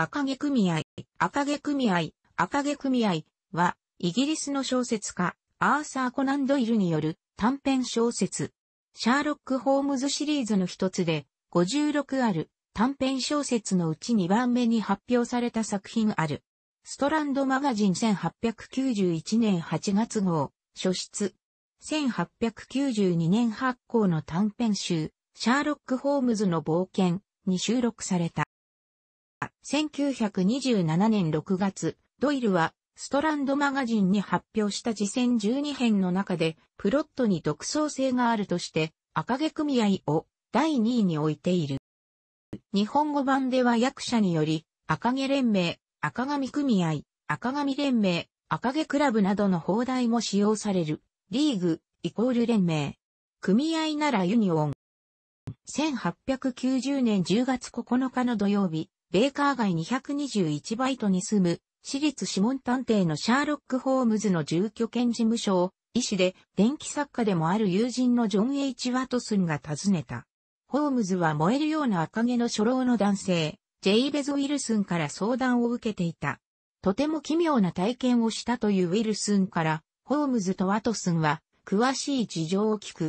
赤毛組合、赤毛組合、赤毛組合は、イギリスの小説家、アーサー・コナン・ドイルによる短編小説、シャーロック・ホームズシリーズの一つで、56ある短編小説のうち2番目に発表された作品ある。ストランドマガジン1891年8月号、書室。1892年発行の短編集、シャーロック・ホームズの冒険に収録された。1927年6月、ドイルは、ストランドマガジンに発表した次戦12編の中で、プロットに独創性があるとして、赤毛組合を第2位に置いている。日本語版では役者により、赤毛連盟、赤髪組合、赤髪連盟、赤毛クラブなどの放題も使用される、リーグ、イコール連盟。組合ならユニオン。1890年10月9日の土曜日、ベーカー街221バイトに住む、私立指紋探偵のシャーロック・ホームズの住居兼事務所を、医師で電気作家でもある友人のジョン・ H・ ワトスンが訪ねた。ホームズは燃えるような赤毛の初老の男性、ジェイ・ベゾ・ウィルスンから相談を受けていた。とても奇妙な体験をしたというウィルスンから、ホームズとワトスンは、詳しい事情を聞く。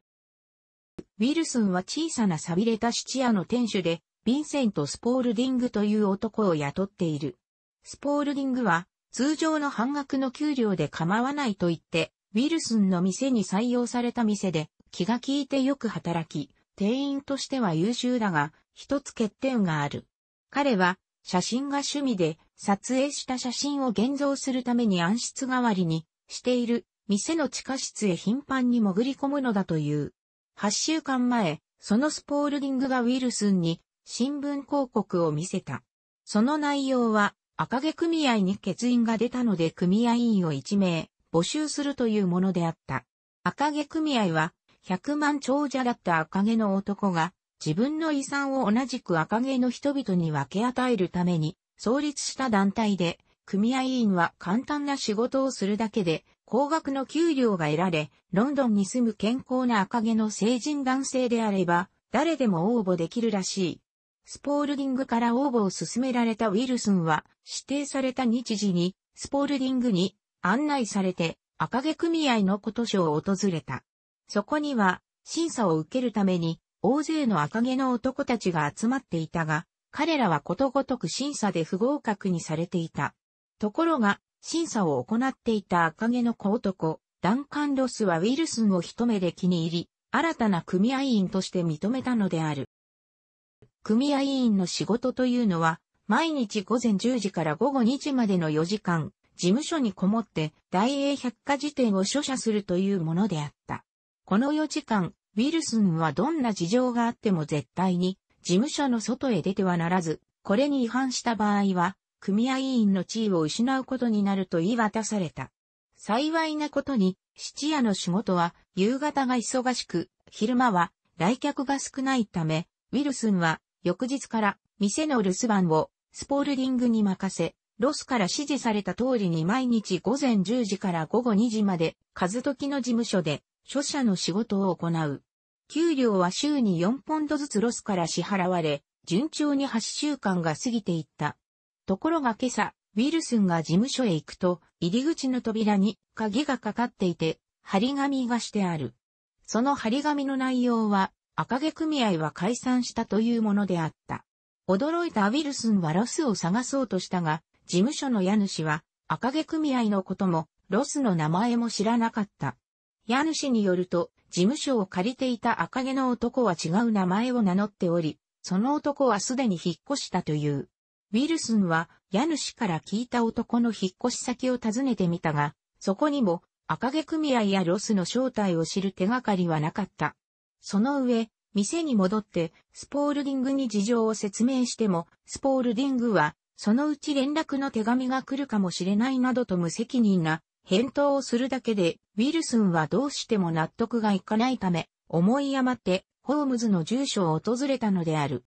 ウィルスンは小さな錆びれた質屋の店主で、ヴィンセント・スポールディングという男を雇っている。スポールディングは、通常の半額の給料で構わないと言って、ウィルスンの店に採用された店で、気が利いてよく働き、店員としては優秀だが、一つ欠点がある。彼は、写真が趣味で、撮影した写真を現像するために暗室代わりに、している、店の地下室へ頻繁に潜り込むのだという。8週間前、そのスポールディングがウィルスンに、新聞広告を見せた。その内容は、赤毛組合に欠員が出たので組合員を1名募集するというものであった。赤毛組合は、100万長者だった赤毛の男が、自分の遺産を同じく赤毛の人々に分け与えるために、創立した団体で、組合員は簡単な仕事をするだけで、高額の給料が得られ、ロンドンに住む健康な赤毛の成人男性であれば、誰でも応募できるらしい。スポールディングから応募を進められたウィルスンは、指定された日時に、スポールディングに案内されて、赤毛組合のこと書を訪れた。そこには、審査を受けるために、大勢の赤毛の男たちが集まっていたが、彼らはことごとく審査で不合格にされていた。ところが、審査を行っていた赤毛の子男、ダンカン・ロスはウィルスンを一目で気に入り、新たな組合員として認めたのである。組合委員の仕事というのは、毎日午前10時から午後2時までの4時間、事務所にこもって大英百科事典を書写するというものであった。この4時間、ウィルスンはどんな事情があっても絶対に事務所の外へ出てはならず、これに違反した場合は、組合委員の地位を失うことになると言い渡された。幸いなことに、質屋の仕事は夕方が忙しく、昼間は来客が少ないため、ウィルスンは翌日から店の留守番をスポールディングに任せ、ロスから指示された通りに毎日午前10時から午後2時まで、数時の事務所で、書者の仕事を行う。給料は週に4ポンドずつロスから支払われ、順調に8週間が過ぎていった。ところが今朝、ウィルスンが事務所へ行くと、入り口の扉に鍵がかかっていて、張り紙がしてある。その張り紙の内容は、赤毛組合は解散したというものであった。驚いたウィルスンはロスを探そうとしたが、事務所の家主は赤毛組合のこともロスの名前も知らなかった。家主によると、事務所を借りていた赤毛の男は違う名前を名乗っており、その男はすでに引っ越したという。ウィルスンは家主から聞いた男の引っ越し先を訪ねてみたが、そこにも赤毛組合やロスの正体を知る手がかりはなかった。その上、店に戻って、スポールディングに事情を説明しても、スポールディングは、そのうち連絡の手紙が来るかもしれないなどと無責任な返答をするだけで、ウィルスンはどうしても納得がいかないため、思い余って、ホームズの住所を訪れたのである。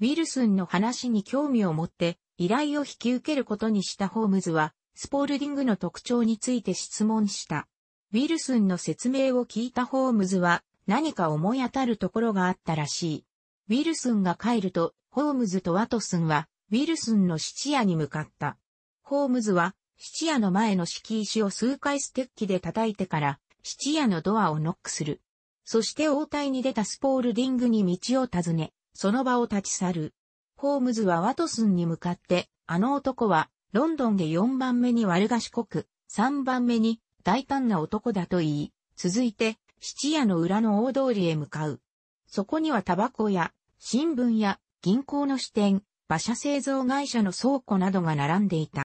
ウィルスンの話に興味を持って、依頼を引き受けることにしたホームズは、スポールディングの特徴について質問した。ウィルスンの説明を聞いたホームズは、何か思い当たるところがあったらしい。ウィルスンが帰ると、ホームズとワトスンは、ウィルスンの質屋に向かった。ホームズは、質屋の前の敷石を数回ステッキで叩いてから、質屋のドアをノックする。そして応対に出たスポールディングに道を尋ね、その場を立ち去る。ホームズはワトスンに向かって、あの男は、ロンドンで4番目に悪賢く、3番目に大胆な男だと言い、続いて、質屋の裏の大通りへ向かう。そこにはタバコや、新聞や、銀行の支店、馬車製造会社の倉庫などが並んでいた。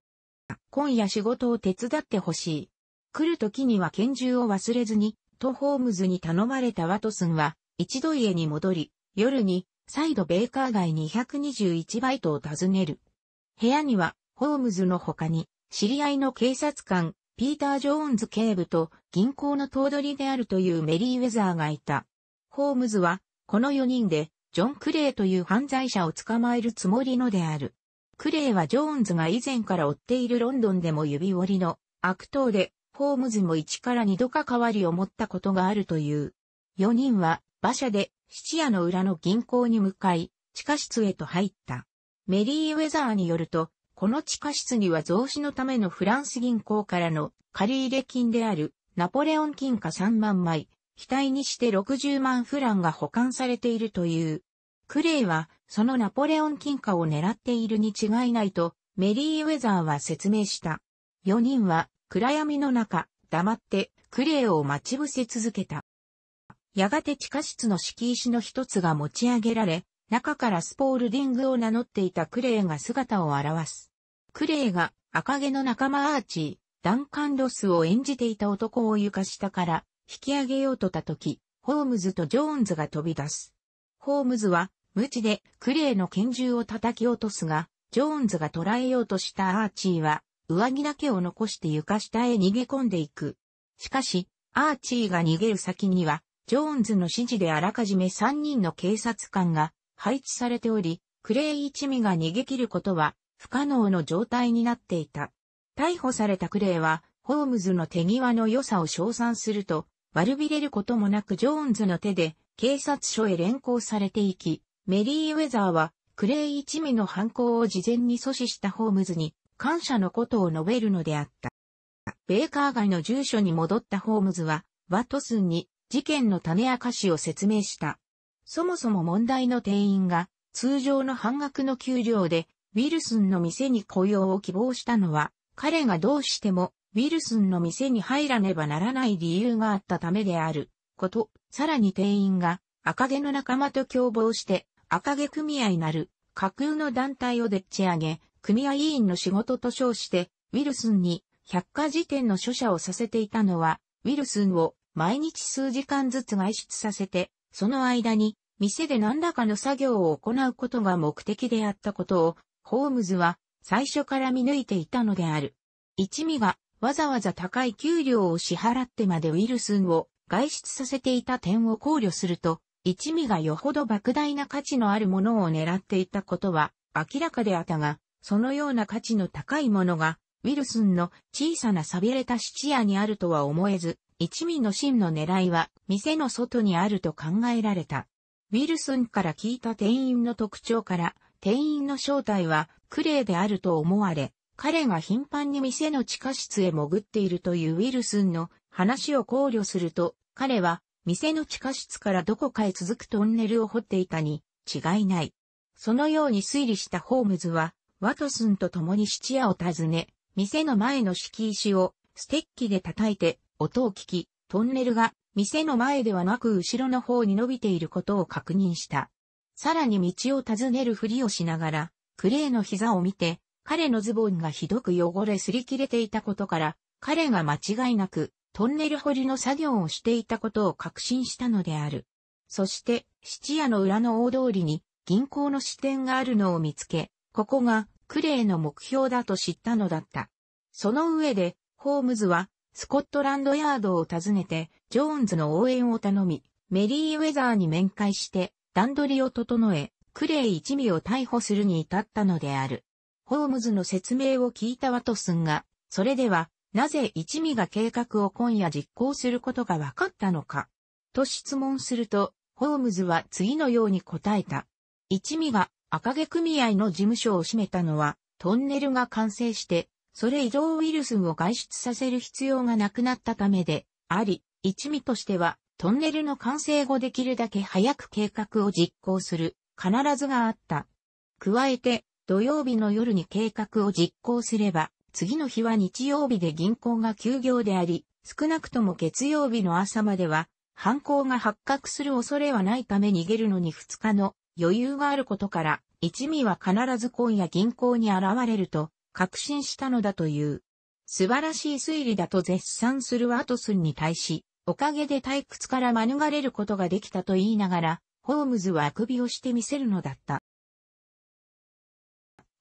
今夜仕事を手伝ってほしい。来る時には拳銃を忘れずに、とホームズに頼まれたワトスンは、一度家に戻り、夜に、再度ベーカー街221バイトを訪ねる。部屋には、ホームズの他に、知り合いの警察官、ピーター・ジョーンズ警部と銀行の頭取であるというメリー・ウェザーがいた。ホームズは、この4人で、ジョン・クレイという犯罪者を捕まえるつもりのである。クレイはジョーンズが以前から追っているロンドンでも指折りの悪党で、ホームズも1から2度か代わりを持ったことがあるという。4人は馬車で質屋の裏の銀行に向かい、地下室へと入った。メリー・ウェザーによると、この地下室には増資のためのフランス銀行からの借入金であるナポレオン金貨3万枚、額にして60万フランが保管されているという。クレイはそのナポレオン金貨を狙っているに違いないとメリーウェザーは説明した。4人は暗闇の中、黙ってクレイを待ち伏せ続けた。やがて地下室の敷石の一つが持ち上げられ、中からスポールディングを名乗っていたクレイが姿を現す。クレイが赤毛の仲間アーチー、ダンカン・ロスを演じていた男を床下から引き上げようとた時、ホームズとジョーンズが飛び出す。ホームズは無知でクレイの拳銃を叩き落とすが、ジョーンズが捕らえようとしたアーチーは上着だけを残して床下へ逃げ込んでいく。しかし、アーチーが逃げる先には、ジョーンズの指示であらかじめ3人の警察官が配置されており、クレイ一味が逃げ切ることは不可能の状態になっていた。逮捕されたクレイは、ホームズの手際の良さを称賛すると、悪びれることもなくジョーンズの手で警察署へ連行されていき、メリーウェザーはクレイ一味の犯行を事前に阻止したホームズに感謝のことを述べるのであった。ベーカー街の住所に戻ったホームズは、ワトスンに事件の種明かしを説明した。そもそも問題の店員が通常の半額の給料でウィルスンの店に雇用を希望したのは彼がどうしてもウィルスンの店に入らねばならない理由があったためであること、さらに店員が赤毛の仲間と共謀して赤毛組合なる架空の団体をでっち上げ、組合委員の仕事と称してウィルスンに百科事典の書写をさせていたのは、ウィルスンを毎日数時間ずつ外出させて、その間に、店で何らかの作業を行うことが目的であったことを、ホームズは最初から見抜いていたのである。一味がわざわざ高い給料を支払ってまでウィルスンを外出させていた点を考慮すると、一味がよほど莫大な価値のあるものを狙っていたことは明らかであったが、そのような価値の高いものが、ウィルスンの小さな錆びれた質屋にあるとは思えず、一味の真の狙いは店の外にあると考えられた。ウィルスンから聞いた店員の特徴から店員の正体はクレイであると思われ、彼が頻繁に店の地下室へ潜っているというウィルスンの話を考慮すると、彼は店の地下室からどこかへ続くトンネルを掘っていたに違いない。そのように推理したホームズは、ワトスンと共に質屋を訪ね、店の前の敷石をステッキで叩いて音を聞き、トンネルが店の前ではなく後ろの方に伸びていることを確認した。さらに道を尋ねるふりをしながら、クレイの膝を見て、彼のズボンがひどく汚れすり切れていたことから、彼が間違いなくトンネル掘りの作業をしていたことを確信したのである。そして、質屋の裏の大通りに銀行の支店があるのを見つけ、ここがクレイの目標だと知ったのだった。その上で、ホームズはスコットランドヤードを訪ねて、ジョーンズの応援を頼み、メリーウェザーに面会して、段取りを整え、クレイ一味を逮捕するに至ったのである。ホームズの説明を聞いたワトスンが、それでは、なぜ一味が計画を今夜実行することが分かったのか、と質問すると、ホームズは次のように答えた。一味が赤毛組合の事務所を閉めたのは、トンネルが完成して、それ以上ウィルスを外出させる必要がなくなったためで、あり、一味としては、トンネルの完成後できるだけ早く計画を実行する、必ずがあった。加えて、土曜日の夜に計画を実行すれば、次の日は日曜日で銀行が休業であり、少なくとも月曜日の朝までは、犯行が発覚する恐れはないため逃げるのに2日の余裕があることから、一味は必ず今夜銀行に現れると、確信したのだという。素晴らしい推理だと絶賛するワトソンに対し、おかげで退屈から免れることができたと言いながら、ホームズはあくびをしてみせるのだった。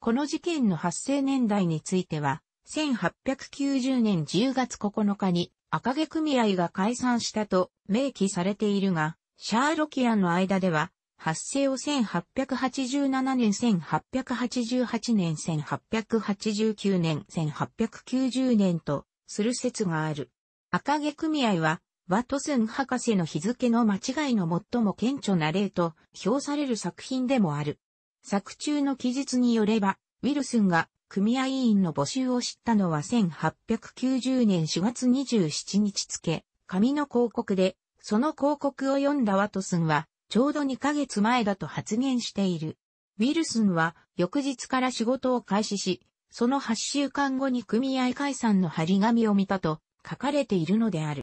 この事件の発生年代については、1890年10月9日に赤毛組合が解散したと明記されているが、シャーロキアの間では、発生を1887年、1888年、1889年、1890年とする説がある。赤毛組合は、ワトスン博士の日付の間違いの最も顕著な例と評される作品でもある。作中の記述によれば、ウィルスンが組合員の募集を知ったのは1890年4月27日付、紙の広告で、その広告を読んだワトスンは、ちょうど2ヶ月前だと発言している。ウィルスンは翌日から仕事を開始し、その8週間後に組合解散の張り紙を見たと書かれているのである。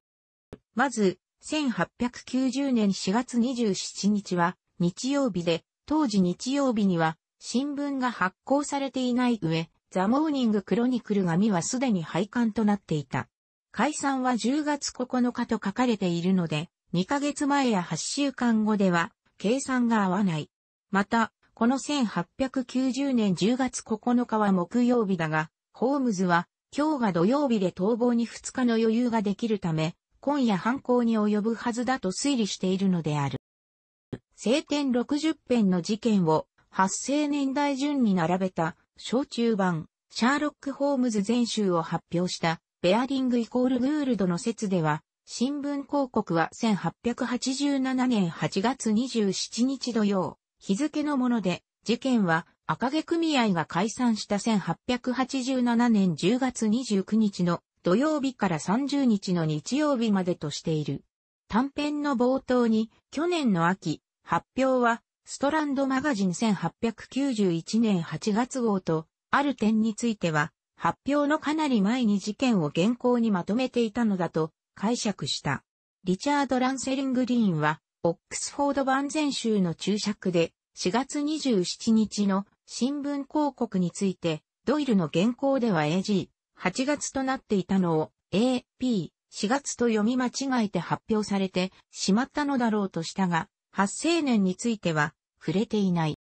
まず、1890年4月27日は日曜日で、当時日曜日には新聞が発行されていない上、ザ・モーニング・クロニクル紙はすでに廃刊となっていた。解散は10月9日と書かれているので、2ヶ月前や8週間後では、計算が合わない。また、この1890年10月9日は木曜日だが、ホームズは、今日が土曜日で逃亡に2日の余裕ができるため、今夜犯行に及ぶはずだと推理しているのである。晴天60編の事件を、発生年代順に並べた、小中版、シャーロック・ホームズ全集を発表した、ベアリングイコールグールドの説では、新聞広告は1887年8月27日土曜、日付のもので、事件は赤毛組合が解散した1887年10月29日の土曜日から30日の日曜日までとしている。短編の冒頭に、去年の秋、発表は、ストランドマガジン1891年8月号と、ある点については、発表のかなり前に事件を原稿にまとめていたのだと、解釈した。リチャード・ランセリングリーンは、オックスフォード万全州の注釈で、4月27日の新聞広告について、ドイルの原稿では AG、8月となっていたのを AP、4月と読み間違えて発表されてしまったのだろうとしたが、発生年については触れていない。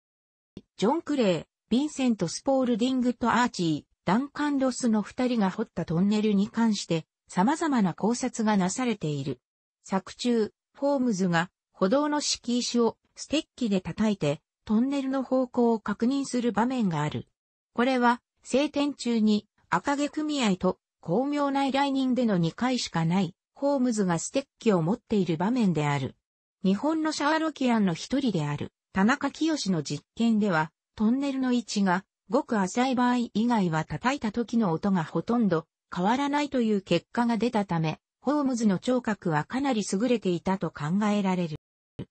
ジョン・クレイ、ヴィンセント・スポールディングとアーチー、ダンカン・ロスの二人が掘ったトンネルに関して様々な考察がなされている。作中、フォームズが歩道の敷石をステッキで叩いてトンネルの方向を確認する場面がある。これは晴天中に赤毛組合と巧妙な依頼人での2回しかないホームズがステッキを持っている場面である。日本のシャーロキアンの一人である田中清の実験ではトンネルの位置がごく浅い場合以外は叩いた時の音がほとんど変わらないという結果が出たため、ホームズの聴覚はかなり優れていたと考えられる。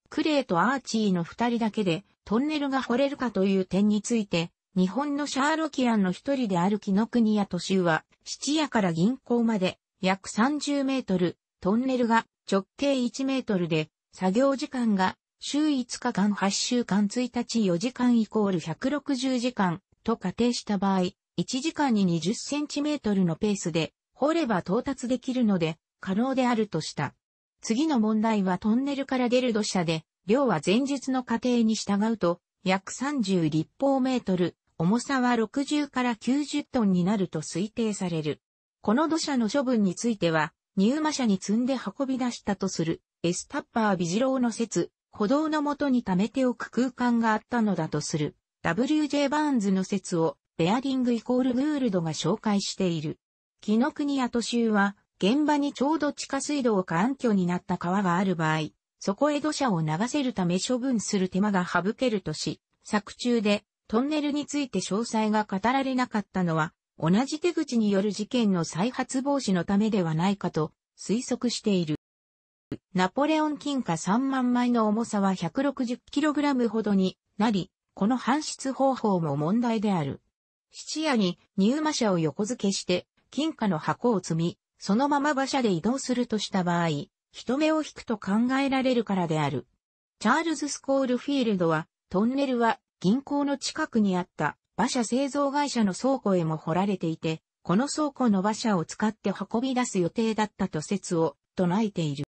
クレイとアーチーの二人だけでトンネルが掘れるかという点について、日本のシャーロキアンの一人である木の国や都市は、質屋から銀行まで約30メートル、トンネルが直径1メートルで、作業時間が週5日間8週間1日4時間イコール160時間と仮定した場合、1時間に2 0センチメートルのペースで掘れば到達できるので、可能であるとした。次の問題はトンネルから出る土砂で、量は前述の過程に従うと、約30立方メートル、重さは60から90トンになると推定される。この土砂の処分については、入馬車に積んで運び出したとする、エスタッパービジローの説、歩道のもとに溜めておく空間があったのだとする、W.J. バーンズの説をベアリングイコールグールドが紹介している。紀の国屋都州は、現場にちょうど地下水道か暗渠になった川がある場合、そこへ土砂を流せるため処分する手間が省けるとし、作中でトンネルについて詳細が語られなかったのは、同じ手口による事件の再発防止のためではないかと推測している。ナポレオン金貨3万枚の重さは 160kg ほどになり、この搬出方法も問題である。質屋に入馬車を横付けして、金貨の箱を積み、そのまま馬車で移動するとした場合、人目を引くと考えられるからである。チャールズ・スコールフィールドは、トンネルは銀行の近くにあった馬車製造会社の倉庫へも掘られていて、この倉庫の馬車を使って運び出す予定だったと説を唱えている。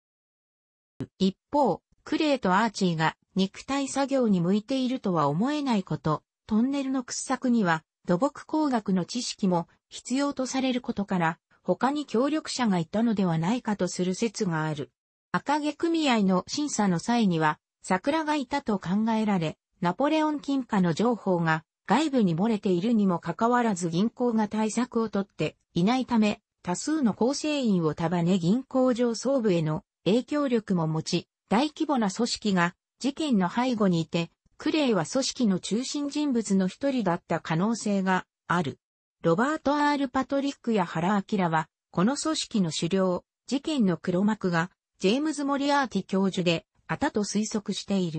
一方、クレイとアーチーが肉体作業に向いているとは思えないこと、トンネルの掘削には土木工学の知識も必要とされることから、他に協力者がいたのではないかとする説がある。赤毛組合の審査の際には、桜がいたと考えられ、ナポレオン金貨の情報が外部に漏れているにもかかわらず銀行が対策をとっていないため、多数の構成員を束ね銀行上層部への影響力も持ち、大規模な組織が事件の背後にいて、クレイは組織の中心人物の一人だった可能性がある。ロバート・アール・パトリックや原明は、この組織の首領、事件の黒幕が、ジェームズ・モリアーティ教授で、あたと推測している。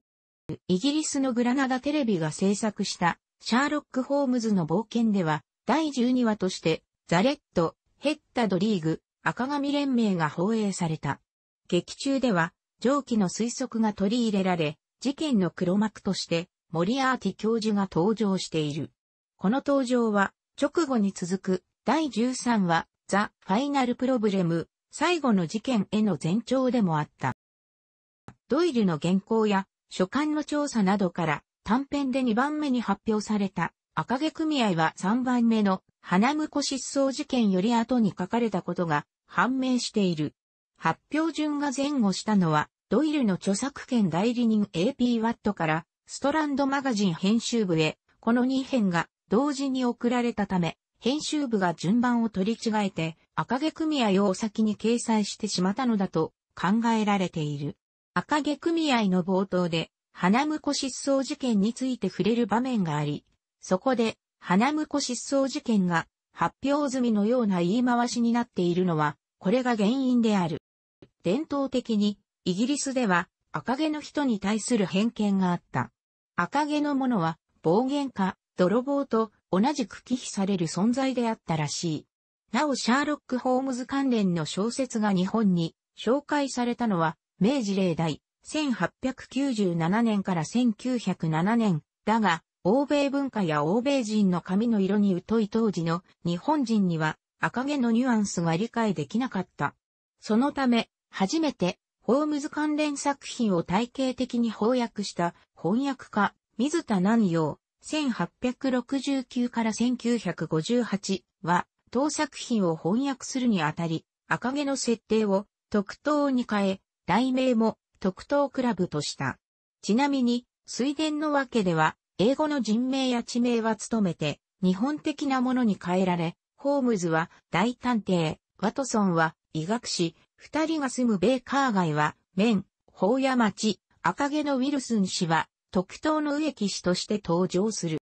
イギリスのグラナダテレビが制作した、シャーロック・ホームズの冒険では、第12話として、ザレット、ヘッダドリーグ、赤髪連盟が放映された。劇中では、上記の推測が取り入れられ、事件の黒幕として、モリアーティ教授が登場している。この登場は、直後に続く第13話、ザ・ファイナル・プロブレム、最後の事件への前兆でもあった。ドイルの原稿や書簡の調査などから短編で2番目に発表された赤毛組合は3番目の花婿失踪事件より後に書かれたことが判明している。発表順が前後したのはドイルの著作権代理人 AP ワットからストランドマガジン編集部へ、この2編が同時に送られたため、編集部が順番を取り違えて、赤毛組合を先に掲載してしまったのだと考えられている。赤毛組合の冒頭で、花婿失踪事件について触れる場面があり、そこで、花婿失踪事件が発表済みのような言い回しになっているのは、これが原因である。伝統的に、イギリスでは赤毛の人に対する偏見があった。赤毛の者は暴言か泥棒と同じく忌避される存在であったらしい。なおシャーロック・ホームズ関連の小説が日本に紹介されたのは明治例代1897年から1907年だが欧米文化や欧米人の髪の色に疎い当時の日本人には赤毛のニュアンスが理解できなかった。そのため初めてホームズ関連作品を体系的に翻訳した翻訳家、水田南洋、1869から1958は、当作品を翻訳するにあたり、赤毛の設定を特等に変え、題名も特等クラブとした。ちなみに、水田のわけでは、英語の人名や地名は務めて、日本的なものに変えられ、ホームズは大探偵、ワトソンは医学士、二人が住むベーカー街は、綿、法屋町、赤毛のウィルスン氏は、特等の植木氏として登場する。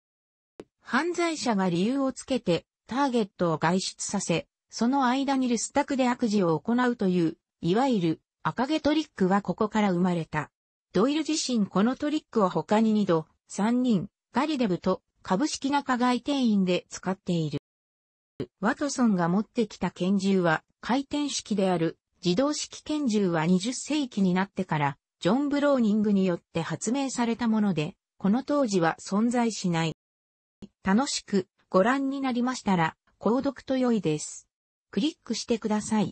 犯罪者が理由をつけて、ターゲットを外出させ、その間に留守宅で悪事を行うという、いわゆる赤毛トリックはここから生まれた。ドイル自身このトリックを他に二度、三人、ガリデブと株式仲外店員で使っている。ワトソンが持ってきた拳銃は回転式である自動式拳銃は20世紀になってから、ジョン・ブローニングによって発明されたもので、この当時は存在しない。楽しくご覧になりましたら、購読と良いです。クリックしてください。